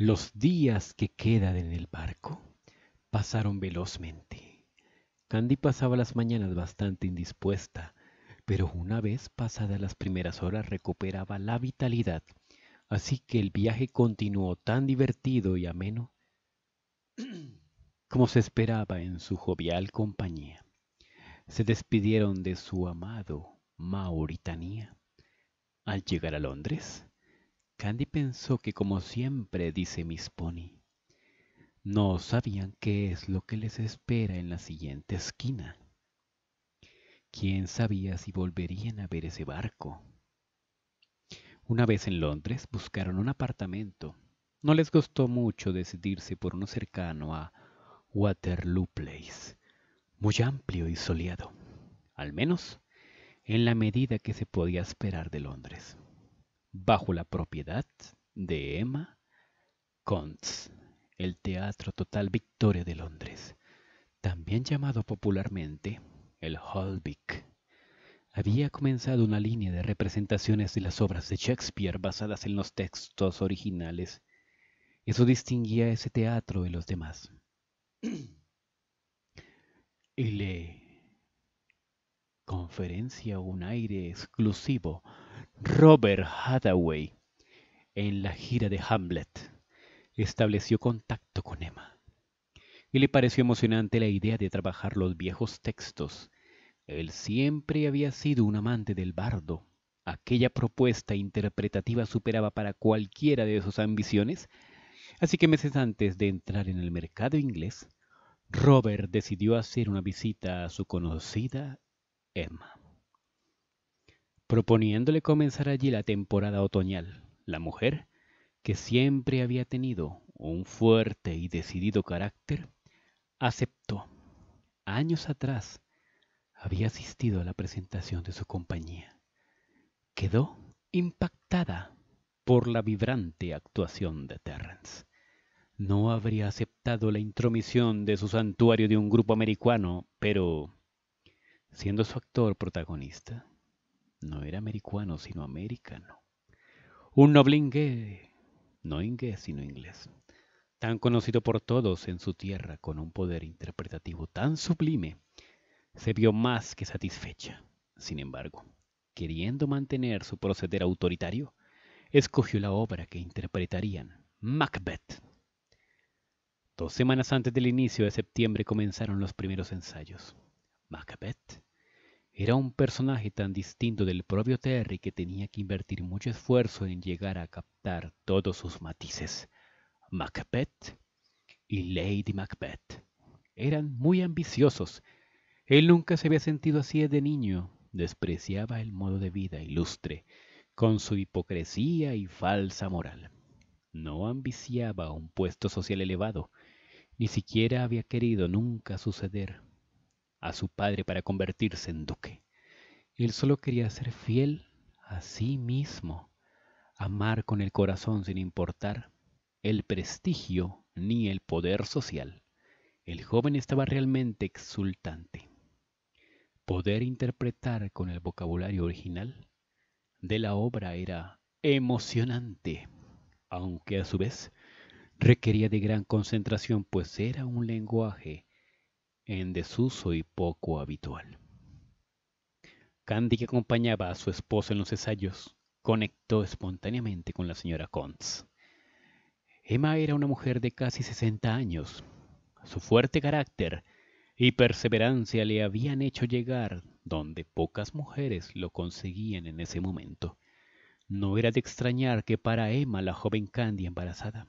Los días que quedan en el barco pasaron velozmente. Candy pasaba las mañanas bastante indispuesta, pero una vez pasadas las primeras horas recuperaba la vitalidad, así que el viaje continuó tan divertido y ameno como se esperaba en su jovial compañía. Se despidieron de su amado Mauritania. Al llegar a Londres, Candy pensó que como siempre dice Miss Pony, no sabían qué es lo que les espera en la siguiente esquina. ¿Quién sabía si volverían a ver ese barco? Una vez en Londres buscaron un apartamento. No les costó mucho decidirse por uno cercano a Waterloo Place, muy amplio y soleado, al menos en la medida que se podía esperar de Londres bajo la propiedad de Emma Contz, el Teatro Total Victoria de Londres, también llamado popularmente el Holbeck. Había comenzado una línea de representaciones de las obras de Shakespeare basadas en los textos originales. Eso distinguía a ese teatro de los demás. y le conferencia un aire exclusivo Robert Hathaway en la gira de Hamlet estableció contacto con Emma y le pareció emocionante la idea de trabajar los viejos textos. Él siempre había sido un amante del bardo. Aquella propuesta interpretativa superaba para cualquiera de sus ambiciones, así que meses antes de entrar en el mercado inglés, Robert decidió hacer una visita a su conocida Emma proponiéndole comenzar allí la temporada otoñal. La mujer, que siempre había tenido un fuerte y decidido carácter, aceptó. Años atrás había asistido a la presentación de su compañía. Quedó impactada por la vibrante actuación de Terrence. No habría aceptado la intromisión de su santuario de un grupo americano, pero, siendo su actor protagonista, no era americano, sino americano. Un noble no inglés, sino inglés, tan conocido por todos en su tierra, con un poder interpretativo tan sublime, se vio más que satisfecha. Sin embargo, queriendo mantener su proceder autoritario, escogió la obra que interpretarían, Macbeth. Dos semanas antes del inicio de septiembre comenzaron los primeros ensayos. Macbeth era un personaje tan distinto del propio Terry que tenía que invertir mucho esfuerzo en llegar a captar todos sus matices. Macbeth y Lady Macbeth eran muy ambiciosos. Él nunca se había sentido así de niño. Despreciaba el modo de vida ilustre, con su hipocresía y falsa moral. No ambiciaba un puesto social elevado. Ni siquiera había querido nunca suceder a su padre para convertirse en duque. Él solo quería ser fiel a sí mismo, amar con el corazón sin importar el prestigio ni el poder social. El joven estaba realmente exultante. Poder interpretar con el vocabulario original de la obra era emocionante, aunque a su vez requería de gran concentración, pues era un lenguaje en desuso y poco habitual. Candy, que acompañaba a su esposo en los ensayos, conectó espontáneamente con la señora Contz. Emma era una mujer de casi 60 años. Su fuerte carácter y perseverancia le habían hecho llegar donde pocas mujeres lo conseguían en ese momento. No era de extrañar que para Emma la joven Candy embarazada,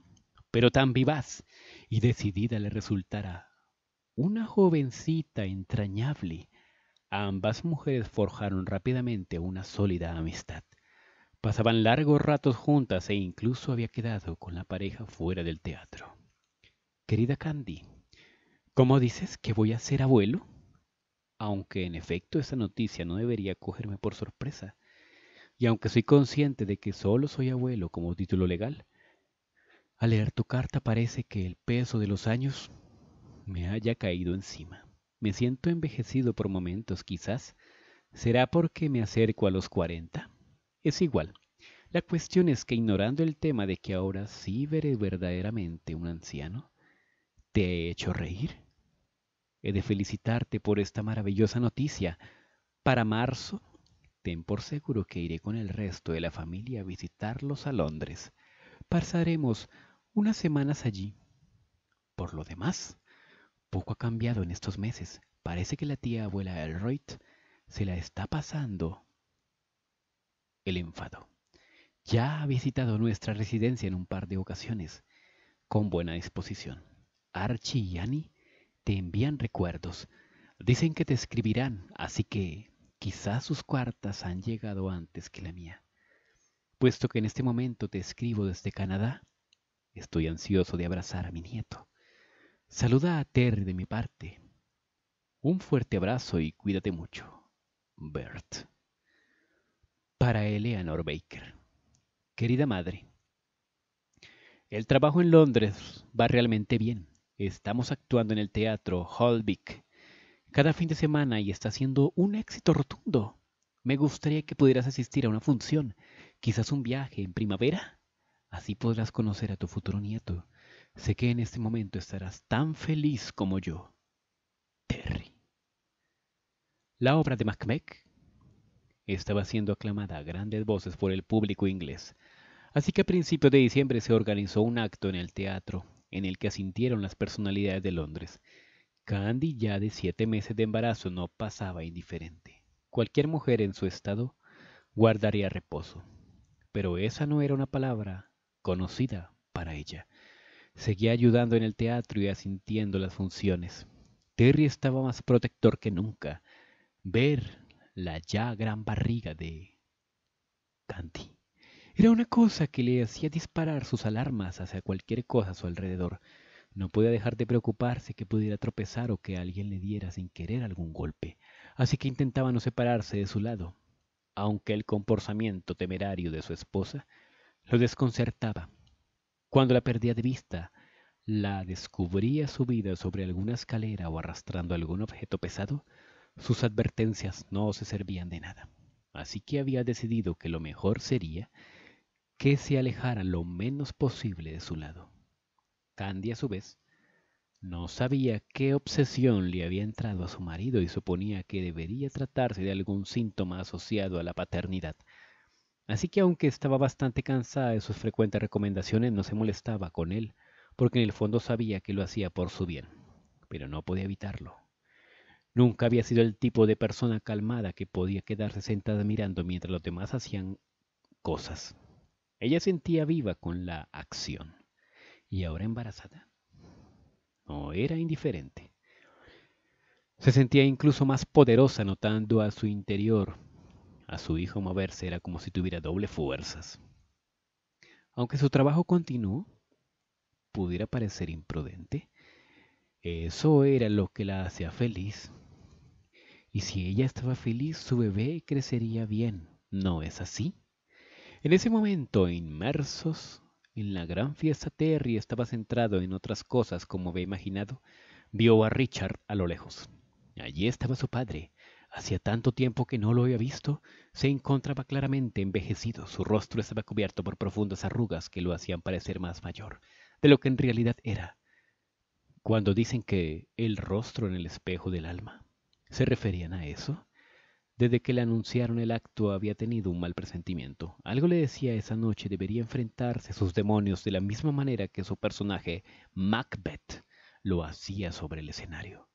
pero tan vivaz y decidida le resultara una jovencita entrañable. Ambas mujeres forjaron rápidamente una sólida amistad. Pasaban largos ratos juntas e incluso había quedado con la pareja fuera del teatro. Querida Candy, ¿cómo dices que voy a ser abuelo? Aunque en efecto esa noticia no debería cogerme por sorpresa, y aunque soy consciente de que solo soy abuelo como título legal, al leer tu carta parece que el peso de los años me haya caído encima. Me siento envejecido por momentos quizás. Será porque me acerco a los 40. Es igual. La cuestión es que ignorando el tema de que ahora sí veré verdaderamente un anciano, ¿te he hecho reír? He de felicitarte por esta maravillosa noticia. Para marzo, ten por seguro que iré con el resto de la familia a visitarlos a Londres. Pasaremos unas semanas allí. Por lo demás, poco ha cambiado en estos meses. Parece que la tía abuela Elroyd se la está pasando. El enfado. Ya ha visitado nuestra residencia en un par de ocasiones, con buena disposición. Archie y Annie te envían recuerdos. Dicen que te escribirán, así que quizás sus cuartas han llegado antes que la mía. Puesto que en este momento te escribo desde Canadá, estoy ansioso de abrazar a mi nieto. Saluda a Terry de mi parte. Un fuerte abrazo y cuídate mucho. Bert. Para Eleanor Baker. Querida madre, el trabajo en Londres va realmente bien. Estamos actuando en el teatro Holbeck cada fin de semana y está siendo un éxito rotundo. Me gustaría que pudieras asistir a una función, quizás un viaje en primavera. Así podrás conocer a tu futuro nieto Sé que en este momento estarás tan feliz como yo. Terry. La obra de Macbeth estaba siendo aclamada a grandes voces por el público inglés, así que a principios de diciembre se organizó un acto en el teatro en el que asintieron las personalidades de Londres. Candy ya de siete meses de embarazo no pasaba indiferente. Cualquier mujer en su estado guardaría reposo, pero esa no era una palabra conocida para ella. Seguía ayudando en el teatro y asintiendo las funciones. Terry estaba más protector que nunca. Ver la ya gran barriga de Candy era una cosa que le hacía disparar sus alarmas hacia cualquier cosa a su alrededor. No podía dejar de preocuparse que pudiera tropezar o que alguien le diera sin querer algún golpe, así que intentaba no separarse de su lado, aunque el comportamiento temerario de su esposa lo desconcertaba. Cuando la perdía de vista, la descubría subida sobre alguna escalera o arrastrando algún objeto pesado, sus advertencias no se servían de nada. Así que había decidido que lo mejor sería que se alejara lo menos posible de su lado. Candy, a su vez, no sabía qué obsesión le había entrado a su marido y suponía que debería tratarse de algún síntoma asociado a la paternidad, Así que aunque estaba bastante cansada de sus frecuentes recomendaciones, no se molestaba con él, porque en el fondo sabía que lo hacía por su bien, pero no podía evitarlo. Nunca había sido el tipo de persona calmada que podía quedarse sentada mirando mientras los demás hacían cosas. Ella sentía viva con la acción. Y ahora embarazada. No era indiferente. Se sentía incluso más poderosa notando a su interior a su hijo moverse era como si tuviera doble fuerzas. Aunque su trabajo continuó, pudiera parecer imprudente, eso era lo que la hacía feliz. Y si ella estaba feliz, su bebé crecería bien, ¿no es así? En ese momento, inmersos en la gran fiesta, Terry estaba centrado en otras cosas como había imaginado. Vio a Richard a lo lejos. Allí estaba su padre, Hacía tanto tiempo que no lo había visto, se encontraba claramente envejecido, su rostro estaba cubierto por profundas arrugas que lo hacían parecer más mayor de lo que en realidad era. Cuando dicen que el rostro en el espejo del alma, ¿se referían a eso? Desde que le anunciaron el acto había tenido un mal presentimiento. Algo le decía esa noche debería enfrentarse a sus demonios de la misma manera que su personaje, Macbeth, lo hacía sobre el escenario.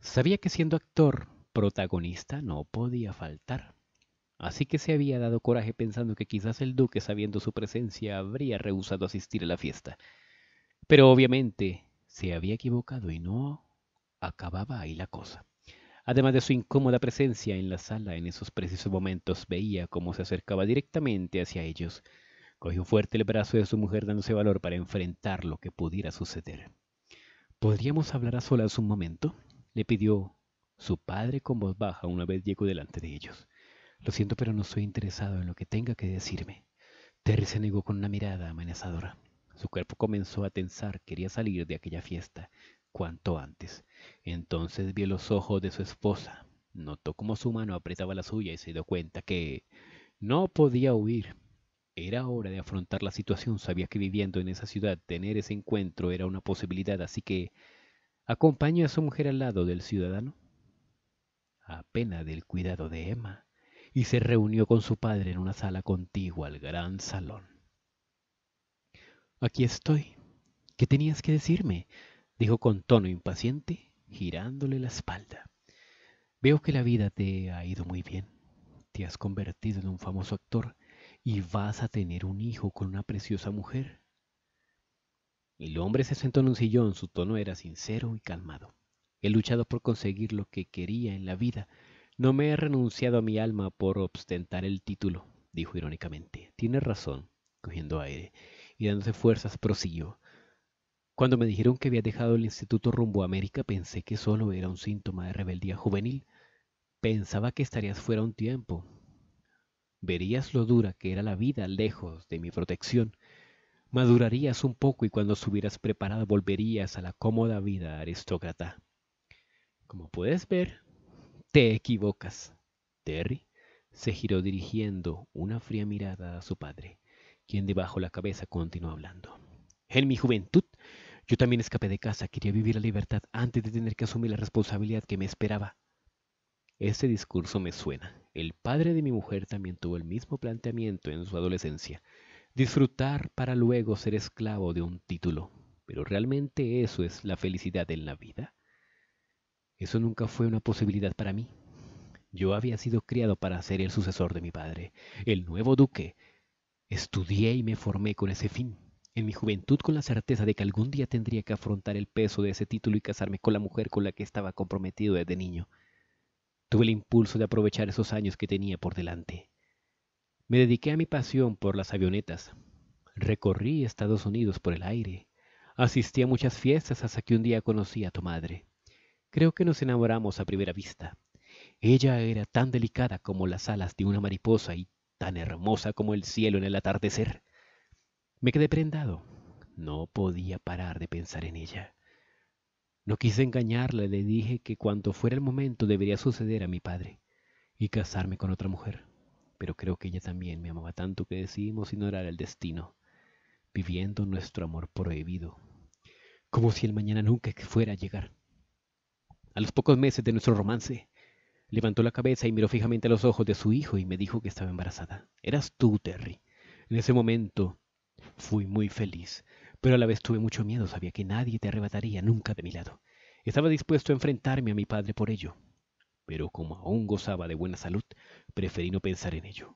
Sabía que siendo actor protagonista no podía faltar. Así que se había dado coraje pensando que quizás el duque, sabiendo su presencia, habría rehusado asistir a la fiesta. Pero obviamente se había equivocado y no acababa ahí la cosa. Además de su incómoda presencia en la sala en esos precisos momentos, veía cómo se acercaba directamente hacia ellos. Cogió fuerte el brazo de su mujer dándose valor para enfrentar lo que pudiera suceder. ¿Podríamos hablar a solas un momento? le pidió su padre con voz baja una vez llegó delante de ellos. Lo siento, pero no estoy interesado en lo que tenga que decirme. Terry se negó con una mirada amenazadora. Su cuerpo comenzó a tensar, quería salir de aquella fiesta cuanto antes. Entonces vio los ojos de su esposa, notó cómo su mano apretaba la suya y se dio cuenta que no podía huir. Era hora de afrontar la situación, sabía que viviendo en esa ciudad tener ese encuentro era una posibilidad, así que acompañó a su mujer al lado del ciudadano a pena del cuidado de Emma, y se reunió con su padre en una sala contigua al gran salón. Aquí estoy. ¿Qué tenías que decirme? dijo con tono impaciente, girándole la espalda. Veo que la vida te ha ido muy bien. Te has convertido en un famoso actor y vas a tener un hijo con una preciosa mujer. El hombre se sentó en un sillón, su tono era sincero y calmado. He luchado por conseguir lo que quería en la vida. No me he renunciado a mi alma por ostentar el título, dijo irónicamente. Tienes razón, cogiendo aire y dándose fuerzas, prosiguió. Cuando me dijeron que había dejado el instituto rumbo a América, pensé que solo era un síntoma de rebeldía juvenil. Pensaba que estarías fuera un tiempo. Verías lo dura que era la vida lejos de mi protección. Madurarías un poco y cuando estuvieras preparada volverías a la cómoda vida aristócrata. Como puedes ver, te equivocas. Terry se giró dirigiendo una fría mirada a su padre, quien debajo la cabeza continuó hablando. En mi juventud, yo también escapé de casa, quería vivir la libertad antes de tener que asumir la responsabilidad que me esperaba. Este discurso me suena. El padre de mi mujer también tuvo el mismo planteamiento en su adolescencia. Disfrutar para luego ser esclavo de un título. Pero realmente eso es la felicidad en la vida. Eso nunca fue una posibilidad para mí. Yo había sido criado para ser el sucesor de mi padre, el nuevo duque. Estudié y me formé con ese fin. En mi juventud con la certeza de que algún día tendría que afrontar el peso de ese título y casarme con la mujer con la que estaba comprometido desde niño. Tuve el impulso de aprovechar esos años que tenía por delante. Me dediqué a mi pasión por las avionetas. Recorrí Estados Unidos por el aire. Asistí a muchas fiestas hasta que un día conocí a tu madre. Creo que nos enamoramos a primera vista. Ella era tan delicada como las alas de una mariposa y tan hermosa como el cielo en el atardecer. Me quedé prendado. No podía parar de pensar en ella. No quise engañarla, le dije que cuando fuera el momento debería suceder a mi padre y casarme con otra mujer. Pero creo que ella también me amaba tanto que decidimos ignorar el destino, viviendo nuestro amor prohibido, como si el mañana nunca fuera a llegar. A los pocos meses de nuestro romance, levantó la cabeza y miró fijamente a los ojos de su hijo y me dijo que estaba embarazada. Eras tú, Terry. En ese momento fui muy feliz, pero a la vez tuve mucho miedo. Sabía que nadie te arrebataría nunca de mi lado. Estaba dispuesto a enfrentarme a mi padre por ello, pero como aún gozaba de buena salud, preferí no pensar en ello.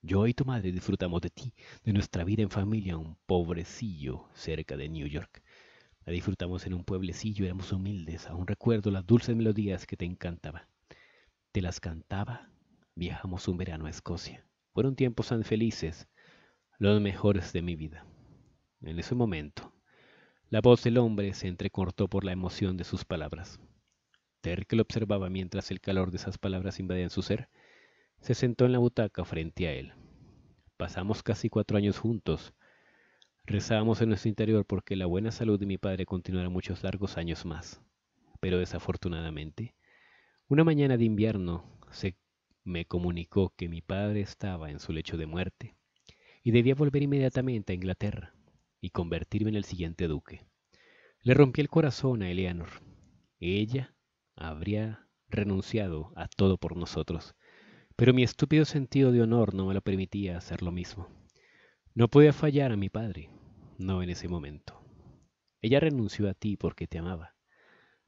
Yo y tu madre disfrutamos de ti, de nuestra vida en familia, un pobrecillo cerca de New York. La disfrutamos en un pueblecillo, éramos humildes. Aún recuerdo las dulces melodías que te encantaba. Te las cantaba. Viajamos un verano a Escocia. Fueron tiempos tan felices, los mejores de mi vida. En ese momento, la voz del hombre se entrecortó por la emoción de sus palabras. que lo observaba mientras el calor de esas palabras invadía su ser. Se sentó en la butaca frente a él. Pasamos casi cuatro años juntos Rezábamos en nuestro interior porque la buena salud de mi padre continuara muchos largos años más. Pero desafortunadamente, una mañana de invierno se me comunicó que mi padre estaba en su lecho de muerte y debía volver inmediatamente a Inglaterra y convertirme en el siguiente duque. Le rompí el corazón a Eleanor. Ella habría renunciado a todo por nosotros, pero mi estúpido sentido de honor no me lo permitía hacer lo mismo. No podía fallar a mi padre, no en ese momento. Ella renunció a ti porque te amaba.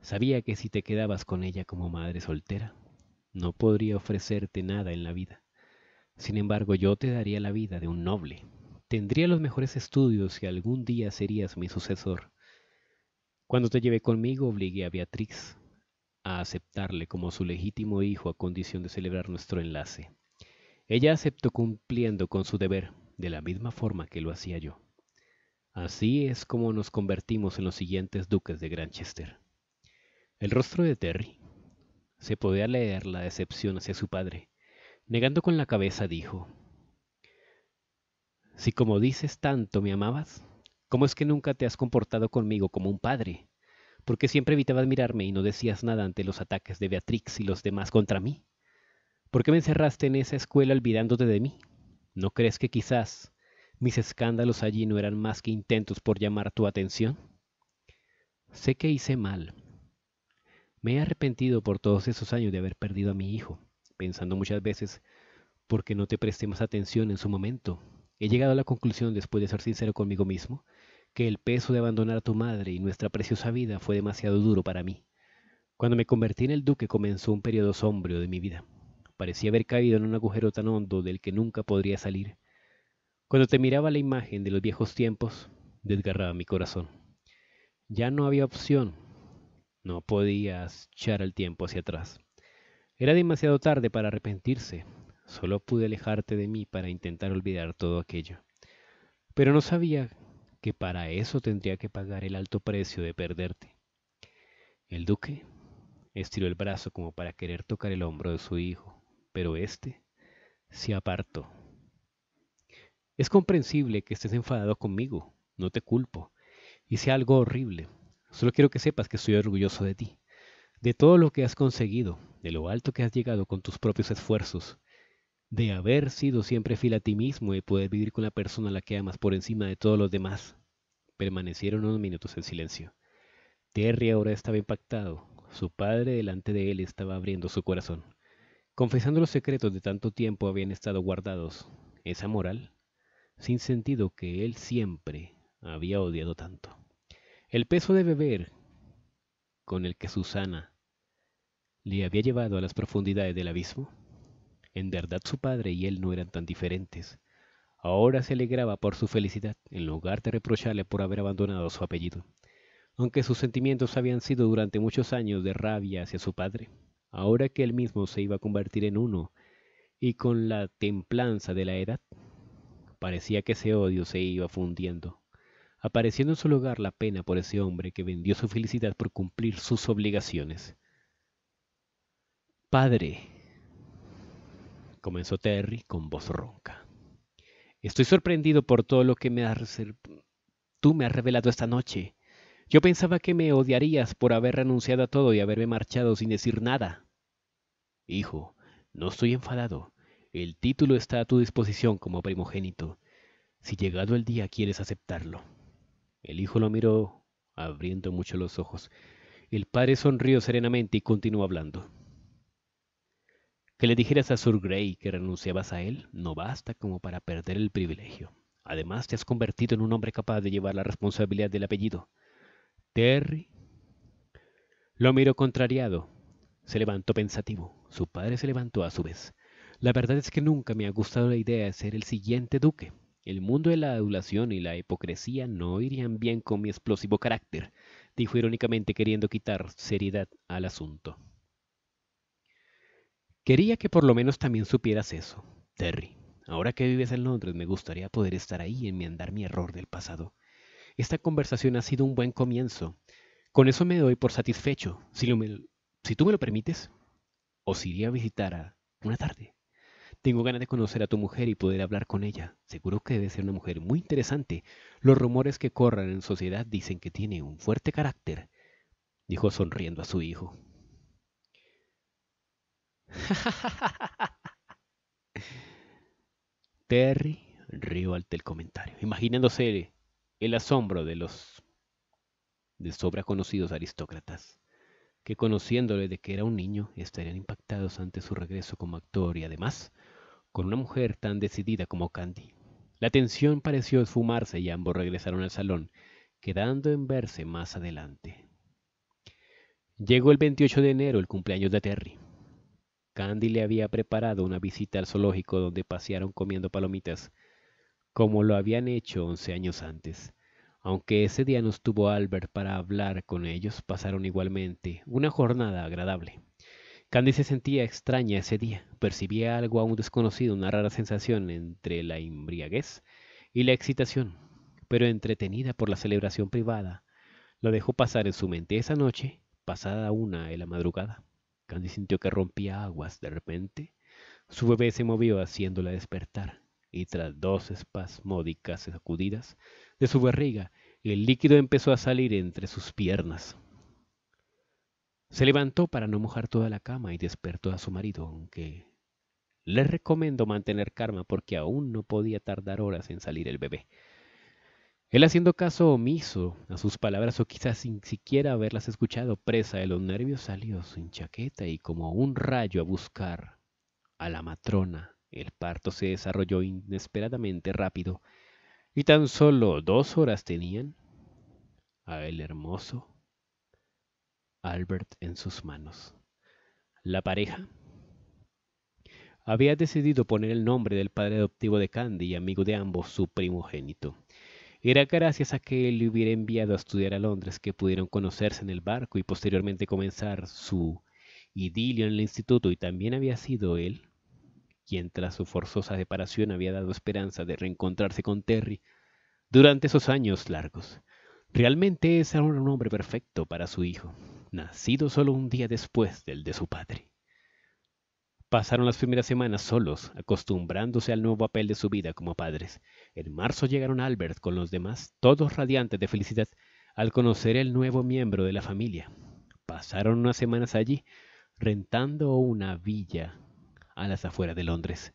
Sabía que si te quedabas con ella como madre soltera, no podría ofrecerte nada en la vida. Sin embargo, yo te daría la vida de un noble. Tendría los mejores estudios y algún día serías mi sucesor. Cuando te llevé conmigo, obligué a Beatriz a aceptarle como su legítimo hijo a condición de celebrar nuestro enlace. Ella aceptó cumpliendo con su deber, de la misma forma que lo hacía yo. Así es como nos convertimos en los siguientes duques de Granchester. El rostro de Terry se podía leer la decepción hacia su padre. Negando con la cabeza dijo, Si como dices tanto me amabas, ¿cómo es que nunca te has comportado conmigo como un padre? porque siempre evitabas mirarme y no decías nada ante los ataques de Beatrix y los demás contra mí? ¿Por qué me encerraste en esa escuela olvidándote de mí? ¿No crees que quizás mis escándalos allí no eran más que intentos por llamar tu atención? Sé que hice mal. Me he arrepentido por todos esos años de haber perdido a mi hijo, pensando muchas veces por qué no te presté más atención en su momento. He llegado a la conclusión, después de ser sincero conmigo mismo, que el peso de abandonar a tu madre y nuestra preciosa vida fue demasiado duro para mí. Cuando me convertí en el duque comenzó un periodo sombrío de mi vida parecía haber caído en un agujero tan hondo del que nunca podría salir. Cuando te miraba la imagen de los viejos tiempos, desgarraba mi corazón. Ya no había opción. No podías echar el tiempo hacia atrás. Era demasiado tarde para arrepentirse. Solo pude alejarte de mí para intentar olvidar todo aquello. Pero no sabía que para eso tendría que pagar el alto precio de perderte. El duque estiró el brazo como para querer tocar el hombro de su hijo pero éste se apartó. Es comprensible que estés enfadado conmigo, no te culpo, hice algo horrible, solo quiero que sepas que estoy orgulloso de ti, de todo lo que has conseguido, de lo alto que has llegado con tus propios esfuerzos, de haber sido siempre fiel a ti mismo y poder vivir con la persona a la que amas por encima de todos los demás. Permanecieron unos minutos en silencio. Terry ahora estaba impactado. Su padre delante de él estaba abriendo su corazón. Confesando los secretos de tanto tiempo habían estado guardados, esa moral, sin sentido que él siempre había odiado tanto. El peso de beber con el que Susana le había llevado a las profundidades del abismo. En verdad su padre y él no eran tan diferentes. Ahora se alegraba por su felicidad, en lugar de reprocharle por haber abandonado su apellido, aunque sus sentimientos habían sido durante muchos años de rabia hacia su padre ahora que él mismo se iba a convertir en uno, y con la templanza de la edad, parecía que ese odio se iba fundiendo, apareciendo en su lugar la pena por ese hombre que vendió su felicidad por cumplir sus obligaciones. Padre, comenzó Terry con voz ronca. Estoy sorprendido por todo lo que me has tú me has revelado esta noche. Yo pensaba que me odiarías por haber renunciado a todo y haberme marchado sin decir nada. Hijo, no estoy enfadado. El título está a tu disposición como primogénito, si llegado el día quieres aceptarlo. El hijo lo miró, abriendo mucho los ojos. El padre sonrió serenamente y continuó hablando. Que le dijeras a Sir Grey que renunciabas a él no basta como para perder el privilegio. Además, te has convertido en un hombre capaz de llevar la responsabilidad del apellido. Terry lo miró contrariado. Se levantó pensativo. Su padre se levantó a su vez. La verdad es que nunca me ha gustado la idea de ser el siguiente duque. El mundo de la adulación y la hipocresía no irían bien con mi explosivo carácter, dijo irónicamente queriendo quitar seriedad al asunto. Quería que por lo menos también supieras eso, Terry. Ahora que vives en Londres me gustaría poder estar ahí y enmendar mi error del pasado. Esta conversación ha sido un buen comienzo. Con eso me doy por satisfecho. Si, si tú me lo permites, os iría a visitar a una tarde. Tengo ganas de conocer a tu mujer y poder hablar con ella. Seguro que debe ser una mujer muy interesante. Los rumores que corran en sociedad dicen que tiene un fuerte carácter, dijo sonriendo a su hijo. Terry rió al el comentario, imaginándose el asombro de los de sobra conocidos aristócratas que conociéndole de que era un niño estarían impactados ante su regreso como actor y además con una mujer tan decidida como Candy. La tensión pareció esfumarse y ambos regresaron al salón, quedando en verse más adelante. Llegó el 28 de enero, el cumpleaños de Terry. Candy le había preparado una visita al zoológico donde pasearon comiendo palomitas, como lo habían hecho once años antes. Aunque ese día no estuvo Albert para hablar con ellos, pasaron igualmente una jornada agradable. Candy se sentía extraña ese día, percibía algo aún desconocido, una rara sensación entre la embriaguez y la excitación, pero entretenida por la celebración privada, la dejó pasar en su mente esa noche, pasada una en la madrugada. Candy sintió que rompía aguas de repente. Su bebé se movió haciéndola despertar y tras dos espasmódicas sacudidas de su barriga, el líquido empezó a salir entre sus piernas. Se levantó para no mojar toda la cama y despertó a su marido, aunque le recomendó mantener calma porque aún no podía tardar horas en salir el bebé. Él haciendo caso omiso a sus palabras o quizás sin siquiera haberlas escuchado, presa de los nervios, salió sin chaqueta y como un rayo a buscar a la matrona el parto se desarrolló inesperadamente rápido y tan solo dos horas tenían a el hermoso Albert en sus manos. La pareja había decidido poner el nombre del padre adoptivo de Candy y amigo de ambos, su primogénito. Era gracias a que él le hubiera enviado a estudiar a Londres que pudieron conocerse en el barco y posteriormente comenzar su idilio en el instituto y también había sido él quien tras su forzosa separación había dado esperanza de reencontrarse con Terry durante esos años largos. Realmente es un hombre perfecto para su hijo, nacido solo un día después del de su padre. Pasaron las primeras semanas solos, acostumbrándose al nuevo papel de su vida como padres. En marzo llegaron Albert con los demás, todos radiantes de felicidad, al conocer el nuevo miembro de la familia. Pasaron unas semanas allí, rentando una villa a las afueras de Londres.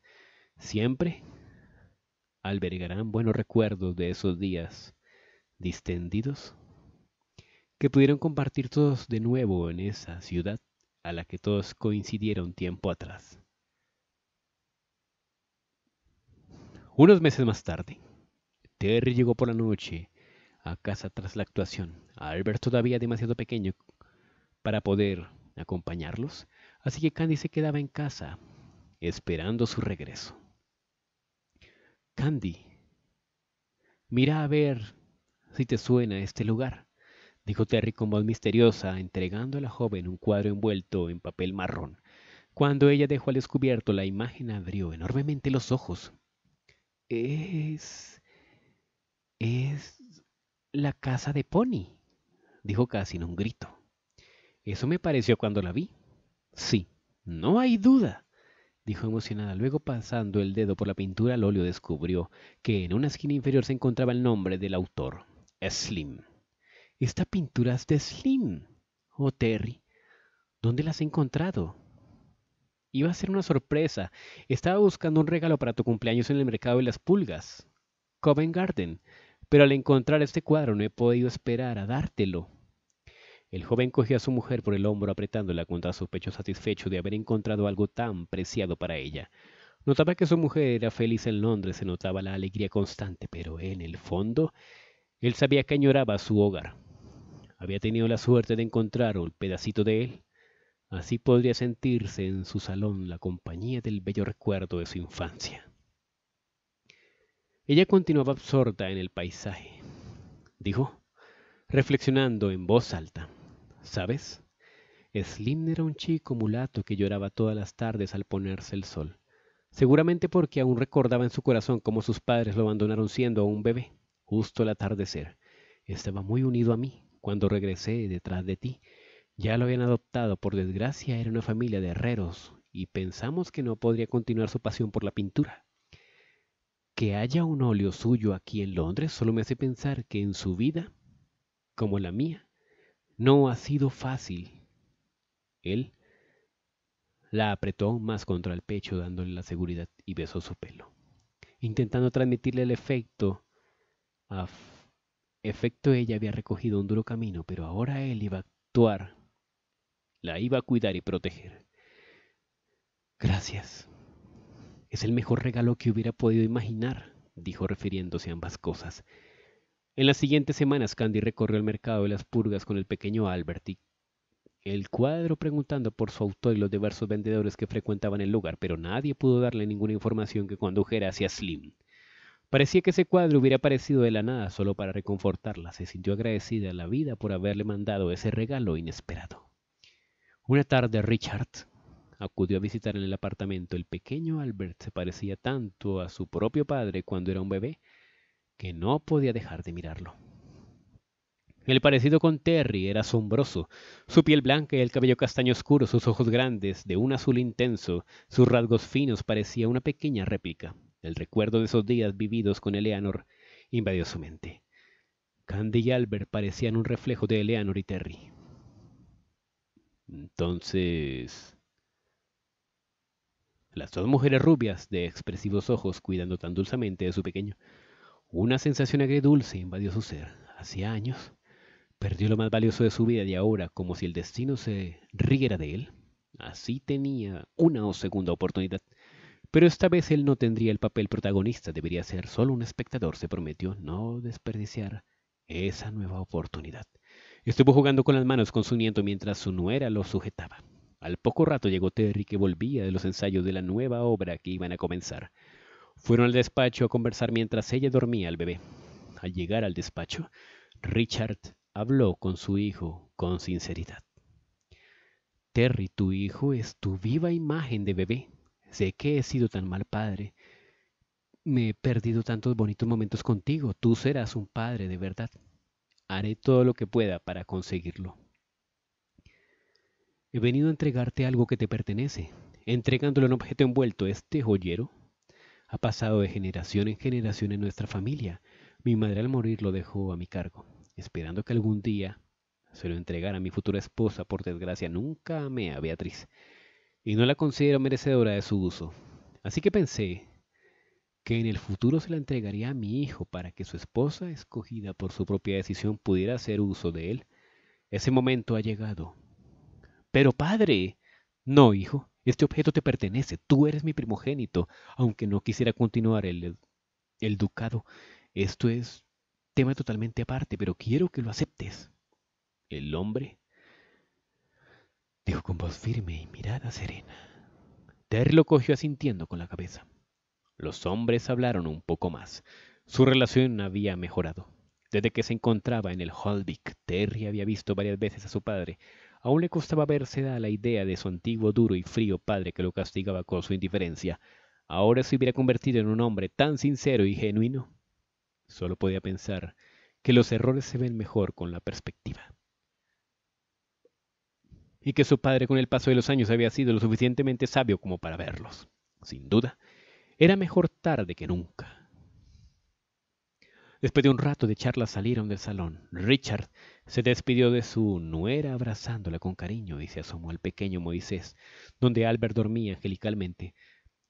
Siempre albergarán buenos recuerdos de esos días distendidos que pudieron compartir todos de nuevo en esa ciudad a la que todos coincidieron tiempo atrás. Unos meses más tarde, Terry llegó por la noche a casa tras la actuación. Albert todavía demasiado pequeño para poder acompañarlos, así que Candy se quedaba en casa esperando su regreso. Candy, mira a ver si te suena este lugar, dijo Terry con voz misteriosa, entregando a la joven un cuadro envuelto en papel marrón. Cuando ella dejó al descubierto la imagen, abrió enormemente los ojos. Es... es... la casa de Pony, dijo casi en un grito. Eso me pareció cuando la vi. Sí, no hay duda dijo emocionada. Luego, pasando el dedo por la pintura al óleo, descubrió que en una esquina inferior se encontraba el nombre del autor, Slim. Esta pintura es de Slim. Oh, Terry, ¿dónde la has encontrado? Iba a ser una sorpresa. Estaba buscando un regalo para tu cumpleaños en el mercado de las pulgas, Covent Garden, pero al encontrar este cuadro no he podido esperar a dártelo. El joven cogía a su mujer por el hombro apretándola contra su pecho satisfecho de haber encontrado algo tan preciado para ella. Notaba que su mujer era feliz en Londres, se notaba la alegría constante, pero en el fondo él sabía que añoraba su hogar. Había tenido la suerte de encontrar un pedacito de él. Así podría sentirse en su salón la compañía del bello recuerdo de su infancia. Ella continuaba absorta en el paisaje, dijo, reflexionando en voz alta. ¿Sabes? Slim era un chico mulato que lloraba todas las tardes al ponerse el sol, seguramente porque aún recordaba en su corazón cómo sus padres lo abandonaron siendo un bebé, justo al atardecer. Estaba muy unido a mí cuando regresé detrás de ti. Ya lo habían adoptado, por desgracia era una familia de herreros, y pensamos que no podría continuar su pasión por la pintura. Que haya un óleo suyo aquí en Londres solo me hace pensar que en su vida, como la mía, no ha sido fácil. Él la apretó más contra el pecho dándole la seguridad y besó su pelo, intentando transmitirle el efecto. efecto ella había recogido un duro camino, pero ahora él iba a actuar, la iba a cuidar y proteger. Gracias. Es el mejor regalo que hubiera podido imaginar, dijo refiriéndose a ambas cosas. En las siguientes semanas, Candy recorrió el mercado de las purgas con el pequeño Albert y el cuadro preguntando por su autor y los diversos vendedores que frecuentaban el lugar, pero nadie pudo darle ninguna información que condujera hacia Slim. Parecía que ese cuadro hubiera aparecido de la nada solo para reconfortarla. Se sintió agradecida a la vida por haberle mandado ese regalo inesperado. Una tarde Richard acudió a visitar en el apartamento. El pequeño Albert se parecía tanto a su propio padre cuando era un bebé que no podía dejar de mirarlo. El parecido con Terry era asombroso. Su piel blanca y el cabello castaño oscuro, sus ojos grandes, de un azul intenso, sus rasgos finos parecía una pequeña réplica. El recuerdo de esos días vividos con Eleanor invadió su mente. Candy y Albert parecían un reflejo de Eleanor y Terry. Entonces... Las dos mujeres rubias, de expresivos ojos, cuidando tan dulcemente de su pequeño, una sensación agridulce invadió su ser. Hacía años perdió lo más valioso de su vida y ahora, como si el destino se riera de él, así tenía una o segunda oportunidad. Pero esta vez él no tendría el papel protagonista, debería ser solo un espectador, se prometió no desperdiciar esa nueva oportunidad. Estuvo jugando con las manos con su nieto mientras su nuera lo sujetaba. Al poco rato llegó Terry que volvía de los ensayos de la nueva obra que iban a comenzar. Fueron al despacho a conversar mientras ella dormía al bebé. Al llegar al despacho, Richard habló con su hijo con sinceridad. Terry, tu hijo es tu viva imagen de bebé. Sé que he sido tan mal padre. Me he perdido tantos bonitos momentos contigo. Tú serás un padre de verdad. Haré todo lo que pueda para conseguirlo. He venido a entregarte algo que te pertenece, entregándole un objeto envuelto, este joyero ha pasado de generación en generación en nuestra familia. Mi madre al morir lo dejó a mi cargo, esperando que algún día se lo entregara a mi futura esposa. Por desgracia, nunca amé a Beatriz y no la considero merecedora de su uso. Así que pensé que en el futuro se la entregaría a mi hijo para que su esposa, escogida por su propia decisión, pudiera hacer uso de él. Ese momento ha llegado. Pero padre, no, hijo, este objeto te pertenece, tú eres mi primogénito, aunque no quisiera continuar el, el ducado. Esto es tema totalmente aparte, pero quiero que lo aceptes. El hombre dijo con voz firme y mirada serena. Terry lo cogió asintiendo con la cabeza. Los hombres hablaron un poco más. Su relación había mejorado. Desde que se encontraba en el Holvik, Terry había visto varias veces a su padre, Aún le costaba verse a la idea de su antiguo duro y frío padre que lo castigaba con su indiferencia. Ahora se hubiera convertido en un hombre tan sincero y genuino. Solo podía pensar que los errores se ven mejor con la perspectiva. Y que su padre con el paso de los años había sido lo suficientemente sabio como para verlos. Sin duda, era mejor tarde que nunca. Después de un rato de charla salieron del salón. Richard se despidió de su nuera abrazándola con cariño y se asomó al pequeño Moisés, donde Albert dormía angelicalmente.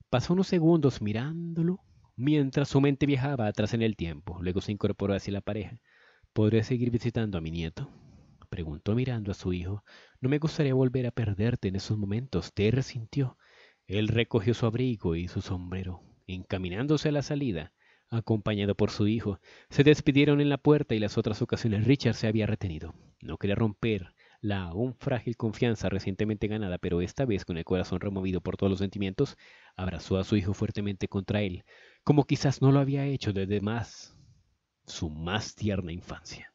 Pasó unos segundos mirándolo mientras su mente viajaba atrás en el tiempo. Luego se incorporó hacia la pareja. ¿Podré seguir visitando a mi nieto? preguntó mirando a su hijo. No me gustaría volver a perderte en esos momentos. Te resintió. Él recogió su abrigo y su sombrero, encaminándose a la salida acompañado por su hijo. Se despidieron en la puerta y las otras ocasiones Richard se había retenido. No quería romper la aún frágil confianza recientemente ganada, pero esta vez con el corazón removido por todos los sentimientos, abrazó a su hijo fuertemente contra él, como quizás no lo había hecho desde más su más tierna infancia.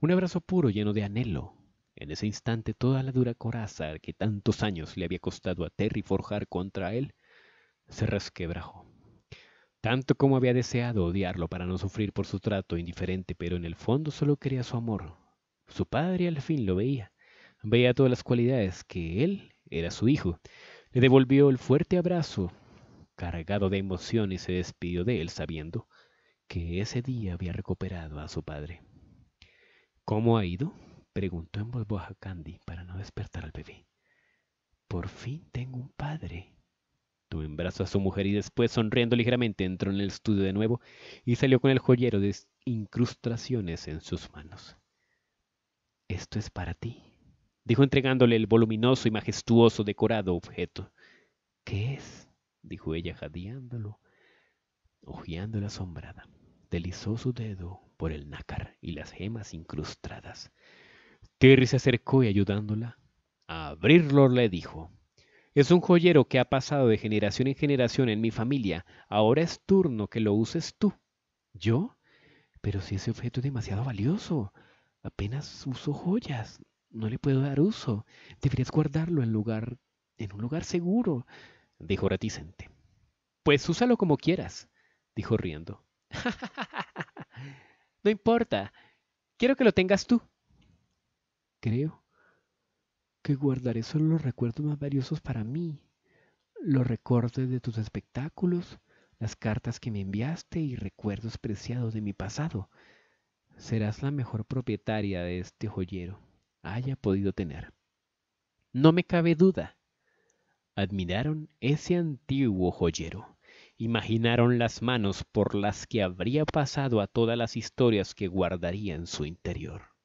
Un abrazo puro lleno de anhelo. En ese instante toda la dura coraza que tantos años le había costado a Terry forjar contra él se resquebrajó tanto como había deseado odiarlo para no sufrir por su trato indiferente, pero en el fondo solo quería su amor. Su padre al fin lo veía, veía todas las cualidades que él era su hijo. Le devolvió el fuerte abrazo, cargado de emoción, y se despidió de él sabiendo que ese día había recuperado a su padre. ¿Cómo ha ido? preguntó en voz baja Candy para no despertar al bebé. Por fin tengo un padre. Tuve en brazo a su mujer y después, sonriendo ligeramente, entró en el estudio de nuevo y salió con el joyero de incrustaciones en sus manos. Esto es para ti, dijo entregándole el voluminoso y majestuoso decorado objeto. ¿Qué es? dijo ella, jadeándolo, la asombrada. Deslizó su dedo por el nácar y las gemas incrustadas. Terry se acercó y ayudándola a abrirlo le dijo, es un joyero que ha pasado de generación en generación en mi familia. Ahora es turno que lo uses tú. ¿Yo? Pero si ese objeto es demasiado valioso. Apenas uso joyas. No le puedo dar uso. Deberías guardarlo en lugar en un lugar seguro, dijo reticente. Pues úsalo como quieras, dijo riendo. no importa. Quiero que lo tengas tú. Creo que guardaré solo los recuerdos más valiosos para mí, los recortes de tus espectáculos, las cartas que me enviaste y recuerdos preciados de mi pasado. Serás la mejor propietaria de este joyero haya podido tener. No me cabe duda. Admiraron ese antiguo joyero. Imaginaron las manos por las que habría pasado a todas las historias que guardaría en su interior.